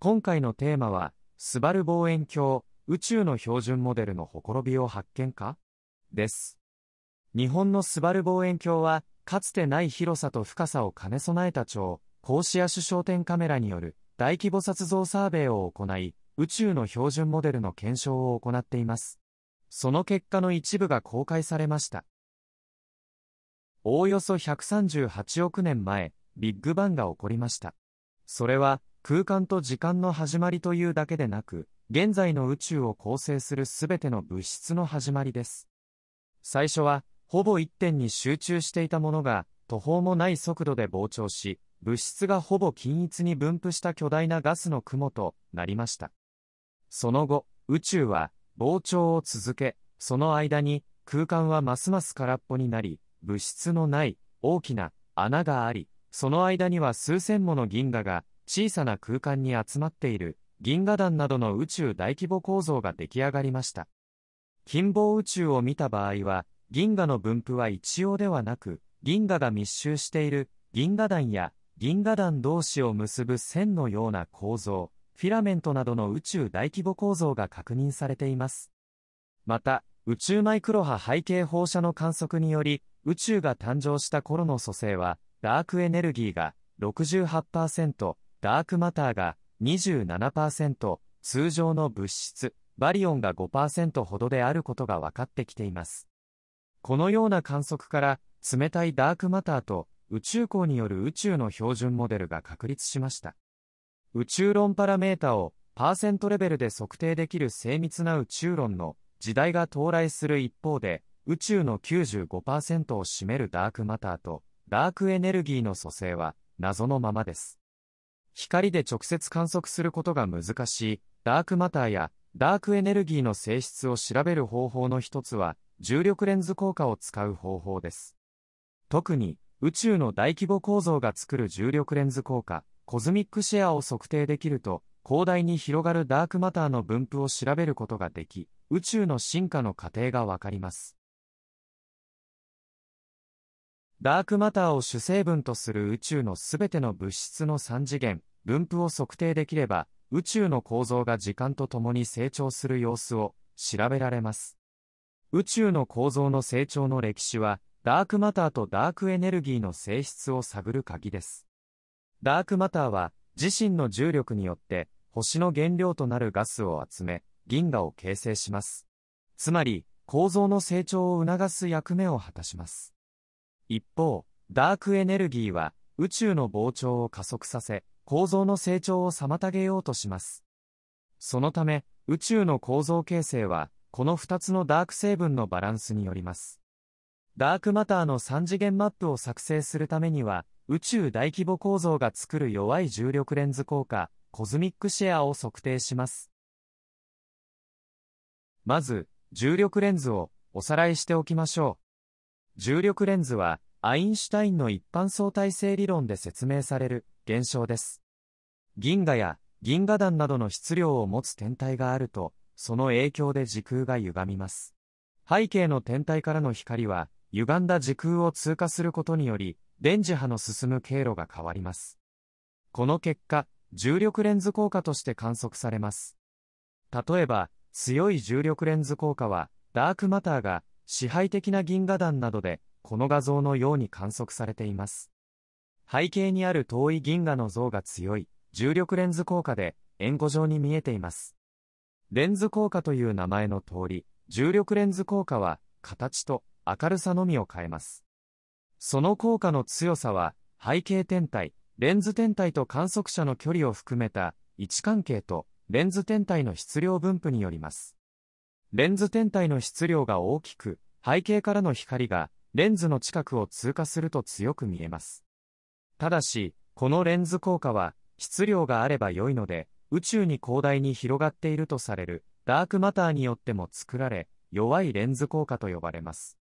今回のテーマは、スバル望遠鏡、宇宙の標準モデルのほころびを発見かです。日本のスバル望遠鏡は、かつてない広さと深さを兼ね備えた超、高視野手焦点カメラによる大規模撮像サーベイを行い、宇宙の標準モデルの検証を行っています。その結果の一部が公開されました。おおよそ138億年前、ビッグバンが起こりました。それは、空間と時間の始まりというだけでなく、現在の宇宙を構成するすべての物質の始まりです。最初は、ほぼ一点に集中していたものが、途方もない速度で膨張し、物質がほぼ均一に分布した巨大なガスの雲となりました。その後、宇宙は膨張を続け、その間に空間はますます空っぽになり、物質のない大きな穴があり、その間には数千もの銀河が小さな空間に集まっている銀河団などの宇宙大規模構造が出来上がりました。近傍宇宙を見た場合は、銀河の分布は一様ではなく、銀河が密集している銀河団や銀河団同士を結ぶ線のような構造、フィラメントなどの宇宙大規模構造が確認されています。また、宇宙マイクロ波背景放射の観測により、宇宙が誕生した頃の組成は、ダークエネルギーが68%、ダークマターが27%、通常の物質、バリオンが5%ほどであることが分かってきています。このような観測から、冷たいダークマターと宇宙光による宇宙の標準モデルが確立しました。宇宙論パラメータをパーセントレベルで測定できる精密な宇宙論の時代が到来する一方で、宇宙の95%を占めるダークマターとダークエネルギーの組成は謎のままです。光で直接観測することが難しいダークマターやダークエネルギーの性質を調べる方法の一つは重力レンズ効果を使う方法です。特に宇宙の大規模構造が作る重力レンズ効果、コズミックシェアを測定できると、広大に広がるダークマターの分布を調べることができ、宇宙の進化の過程がわかります。ダークマターを主成分とする宇宙のすべての物質の3次元、分布を測定できれば、宇宙の構造が時間とともに成長する様子を調べられます。宇宙の構造の成長の歴史は、ダークマターとダークエネルギーの性質を探る鍵です。ダークマターは、自身の重力によって、星の原料となるガスを集め、銀河を形成します。つまり、構造の成長を促す役目を果たします。一方、ダークエネルギーは、宇宙の膨張を加速させ、構造の成長を妨げようとします。そのため、宇宙の構造形成は、この2つのダーク成分のバランスによります。ダークマターの3次元マップを作成するためには、宇宙大規模構造が作る弱い重力レンズ効果、コズミックシェアを測定します。まず、重力レンズをおさらいしておきましょう。重力レンズは、アインシュタインの一般相対性理論で説明される現象です。銀河や銀河団などの質量を持つ天体があると、その影響で時空が歪みます。背景の天体からの光は、歪んだ時空を通過することにより、電磁波の進む経路が変わります。この結果、重力レンズ効果として観測されます。例えば、強い重力レンズ効果は、ダークマターが支配的な銀河団などで、この画像のように観測されています。背景にある遠い銀河の像が強い重力レンズ効果で円弧状に見えています。レンズ効果という名前の通り、重力レンズ効果は形と明るさのみを変えます。その効果の強さは背景天体、レンズ天体と観測者の距離を含めた位置関係とレンズ天体の質量分布によります。レンズ天体の質量が大きく、背景からの光がレンズの近くを通過すると強く見えます。ただし、このレンズ効果は、質量があれば良いので、宇宙に広大に広がっているとされる、ダークマターによっても作られ、弱いレンズ効果と呼ばれます。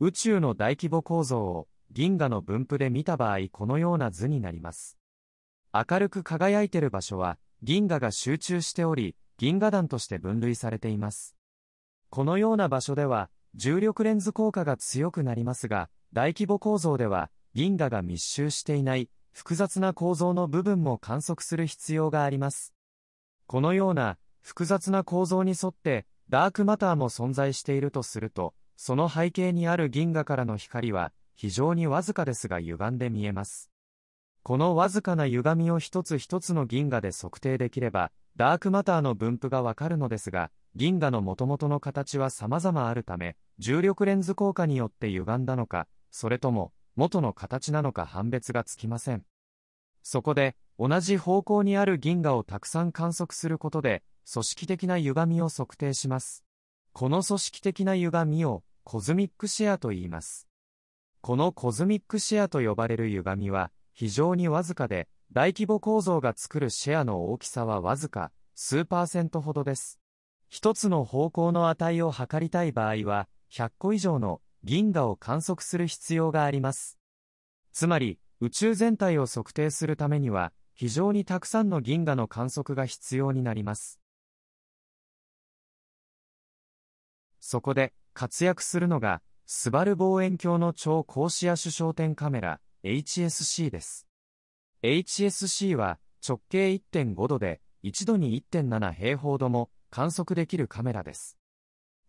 宇宙の大規模構造を銀河の分布で見た場合このような図になります。明るく輝いている場所は銀河が集中しており、銀河団として分類されています。このような場所では重力レンズ効果が強くなりますが、大規模構造では、銀河が密集していない複雑な構造の部分も観測する必要があります。このような複雑な構造に沿ってダークマターも存在しているとすると、その背景にある銀河からの光は非常にわずかですが歪んで見えます。このわずかな歪みを一つ一つの銀河で測定できれば、ダークマターの分布がわかるのですが、銀河の元々の形は様々あるため、重力レンズ効果によって歪んだのか、それとも、元の形なのか判別がつきません。そこで、同じ方向にある銀河をたくさん観測することで、組織的な歪みを測定します。この組織的な歪みを、コズミックシェアと言います。このコズミックシェアと呼ばれる歪みは、非常にわずかで、大規模構造が作るシェアの大きさはわずか、数パーセントほどです。一つの方向の値を測りたい場合は、100個以上の銀河を観測する必要があります。つまり、宇宙全体を測定するためには、非常にたくさんの銀河の観測が必要になります。そこで、活躍するのが、スバル望遠鏡の超高視野主焦点カメラ、HSC です。HSC は、直径1.5度で、1度に1.7平方度も観測できるカメラです。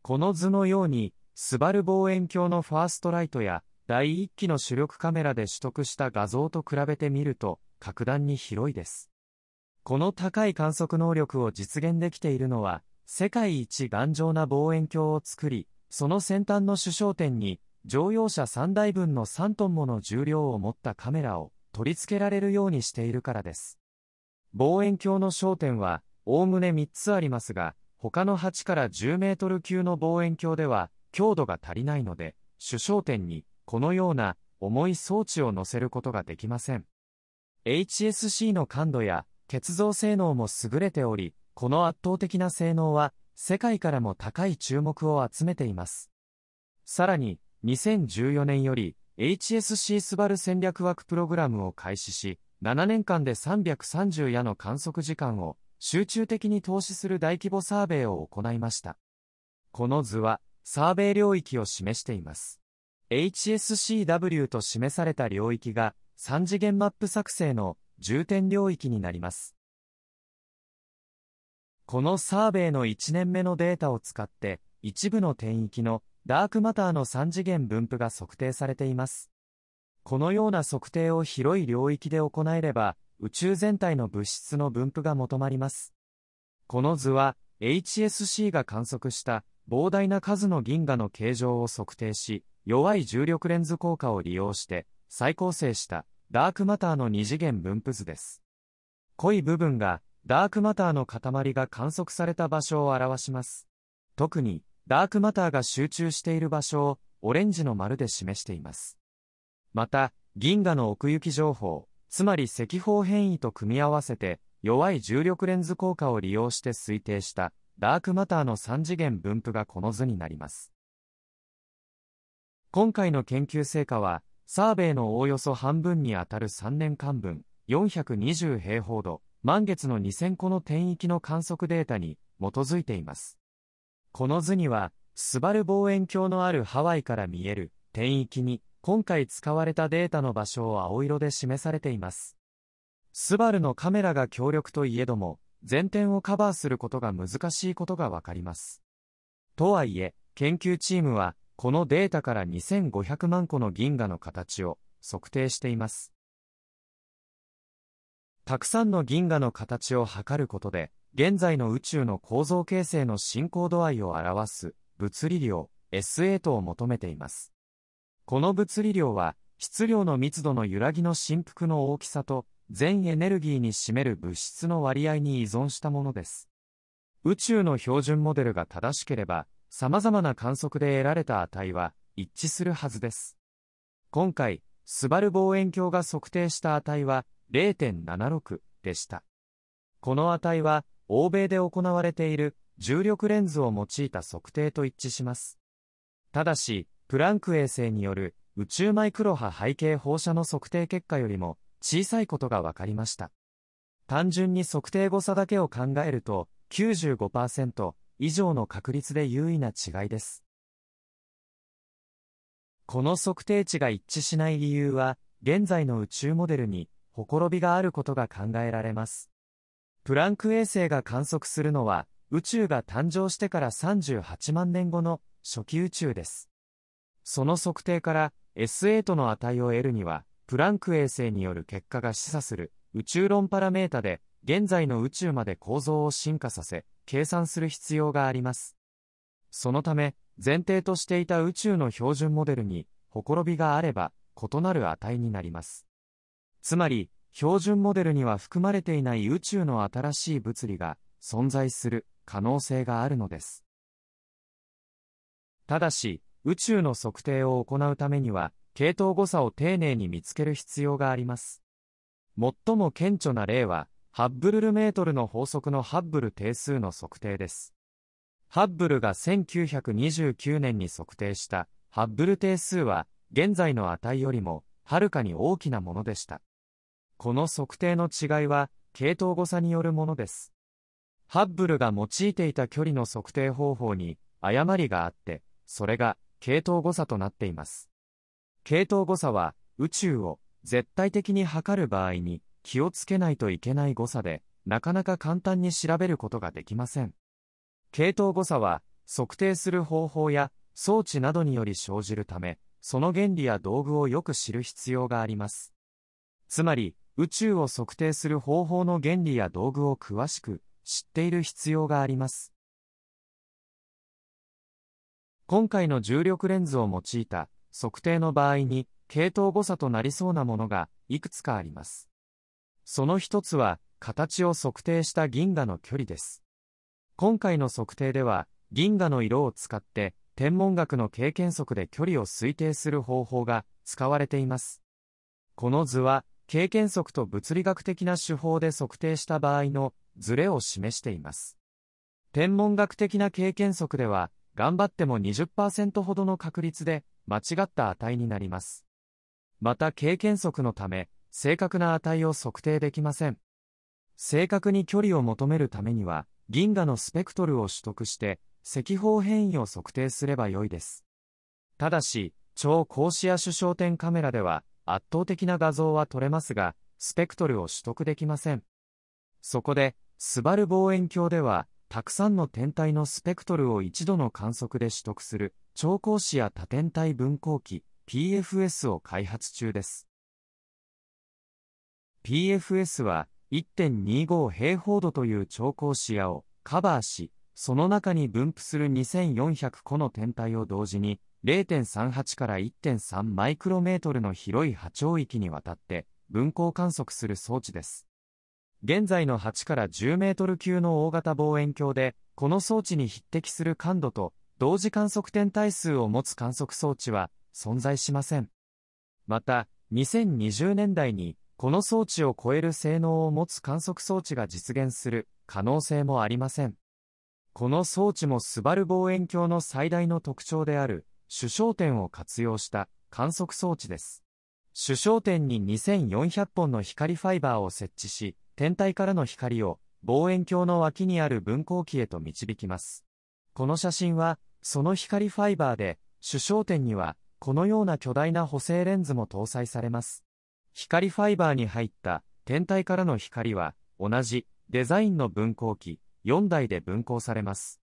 この図のように、スバル望遠鏡のファーストライトや第1期の主力カメラで取得した画像と比べてみると格段に広いです。この高い観測能力を実現できているのは世界一頑丈な望遠鏡を作り、その先端の主焦点に乗用車3台分の3トンもの重量を持ったカメラを取り付けられるようにしているからです。望遠鏡の焦点はおおむね3つありますが、他の8から10メートル級の望遠鏡では強度が足りないので、主焦点にこのような重い装置を載せることができません。HSC の感度や結像性能も優れており、この圧倒的な性能は世界からも高い注目を集めています。さらに、2014年より HSC スバル戦略枠プログラムを開始し、7年間で330夜の観測時間を集中的に投資する大規模サーベイを行いました。この図はサーベイ領域を示しています。HSCW と示された領域が3次元マップ作成の重点領域になります。このサーベイの1年目のデータを使って一部の天域のダークマターの3次元分布が測定されています。このような測定を広い領域で行えれば宇宙全体の物質の分布が求まります。この図は HSC が観測した膨大な数の銀河の形状を測定し、弱い重力レンズ効果を利用して再構成したダークマターの二次元分布図です。濃い部分がダークマターの塊が観測された場所を表します。特にダークマターが集中している場所をオレンジの丸で示しています。また、銀河の奥行き情報、つまり赤方変異と組み合わせて弱い重力レンズ効果を利用して推定したダークマターの3次元分布がこの図になります。今回の研究成果は、サーベイのおおよそ半分にあたる3年間分、420平方度、満月の2000個の天域の観測データに基づいています。この図には、スバル望遠鏡のあるハワイから見える天域に、今回使われたデータの場所を青色で示されています。スバルのカメラが強力といえども、全点をカバーすることが難しいことがわかります。とはいえ、研究チームは、このデータから2500万個の銀河の形を測定しています。たくさんの銀河の形を測ることで、現在の宇宙の構造形成の進行度合いを表す物理量 S8 を求めています。この物理量は質量の密度の揺らぎの振幅の大きさと全エネルギーに占める物質の割合に依存したものです。宇宙の標準モデルが正しければ、様々な観測で得られた値は一致するはずです。今回、スバル望遠鏡が測定した値は0.76でした。この値は、欧米で行われている重力レンズを用いた測定と一致します。ただし、プランク衛星による宇宙マイクロ波背景放射の測定結果よりも小さいことが分かりました。単純に測定誤差だけを考えると、95%以上の確率で優位な違いです。この測定値が一致しない理由は、現在の宇宙モデルに、ほころびがあることが考えられます。プランク衛星が観測するのは、宇宙が誕生してから38万年後の初期宇宙です。その測定から S8 の値を得るには、プランク衛星による結果が示唆する宇宙論パラメータで現在の宇宙まで構造を進化させ計算する必要がありますそのため前提としていた宇宙の標準モデルにほころびがあれば異なる値になりますつまり標準モデルには含まれていない宇宙の新しい物理が存在する可能性があるのですただし宇宙の測定を行うためには系統誤差を丁寧に見つける必要があります。最も顕著な例は、ハッブルルメートルの法則のハッブル定数の測定です。ハッブルが1929年に測定したハッブル定数は、現在の値よりも、はるかに大きなものでした。この測定の違いは、系統誤差によるものです。ハッブルが用いていた距離の測定方法に誤りがあって、それが系統誤差となっています。系統誤差は宇宙を絶対的に測る場合に気をつけないといけない誤差で、なかなか簡単に調べることができません。系統誤差は測定する方法や装置などにより生じるため、その原理や道具をよく知る必要があります。つまり、宇宙を測定する方法の原理や道具を詳しく知っている必要があります。今回の重力レンズを用いた測定の場合に、系統誤差となりそうなものが、いくつかあります。その一つは、形を測定した銀河の距離です。今回の測定では、銀河の色を使って、天文学の経験則で距離を推定する方法が使われています。この図は、経験則と物理学的な手法で測定した場合のズレを示しています。天文学的な経験則では、頑張っても20%ほどの確率で間違った値になります。また経験則のため、正確な値を測定できません。正確に距離を求めるためには、銀河のスペクトルを取得して、赤方変異を測定すれば良いです。ただし、超高視野主焦点カメラでは、圧倒的な画像は撮れますが、スペクトルを取得できません。そこで、スバル望遠鏡では、たくさんの天体のスペクトルを一度の観測で取得する、超光子や多天体分光器、PFS を開発中です。PFS は、1.25平方度という超光子矢をカバーし、その中に分布する2400個の天体を同時に、0.38から1.3マイクロメートルの広い波長域にわたって、分光観測する装置です。現在の8から10メートル級の大型望遠鏡で、この装置に匹敵する感度と、同時観測点体数を持つ観測装置は存在しません。また、2020年代に、この装置を超える性能を持つ観測装置が実現する可能性もありません。この装置もスバル望遠鏡の最大の特徴である、主焦点を活用した観測装置です。主焦点に2400本の光ファイバーを設置し、天体からの光を望遠鏡の脇にある分光器へと導きます。この写真は、その光ファイバーで、主焦点には、このような巨大な補正レンズも搭載されます。光ファイバーに入った天体からの光は、同じデザインの分光器4台で分光されます。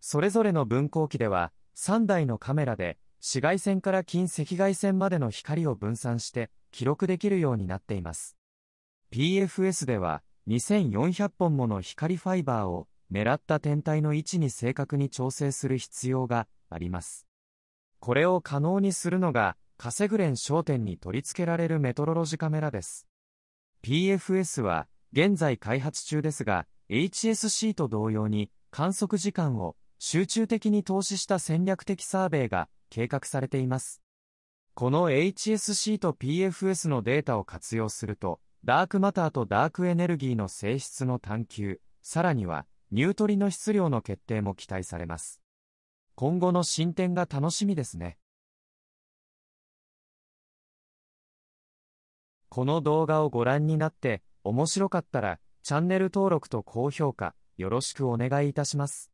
それぞれの分光器では、3台のカメラで、紫外線から近赤外線までの光を分散して、記録できるようになっています。PFS では2400本もの光ファイバーを狙った天体の位置に正確に調整する必要があります。これを可能にするのが、カセグレン焦点に取り付けられるメトロロジカメラです。PFS は現在開発中ですが、HSC と同様に観測時間を集中的に投資した戦略的サーベイが計画されています。この HSC と PFS のデータを活用すると、ダークマターとダークエネルギーの性質の探求、さらには、ニュートリの質量の決定も期待されます。今後の進展が楽しみですね。この動画をご覧になって、面白かったら、チャンネル登録と高評価、よろしくお願いいたします。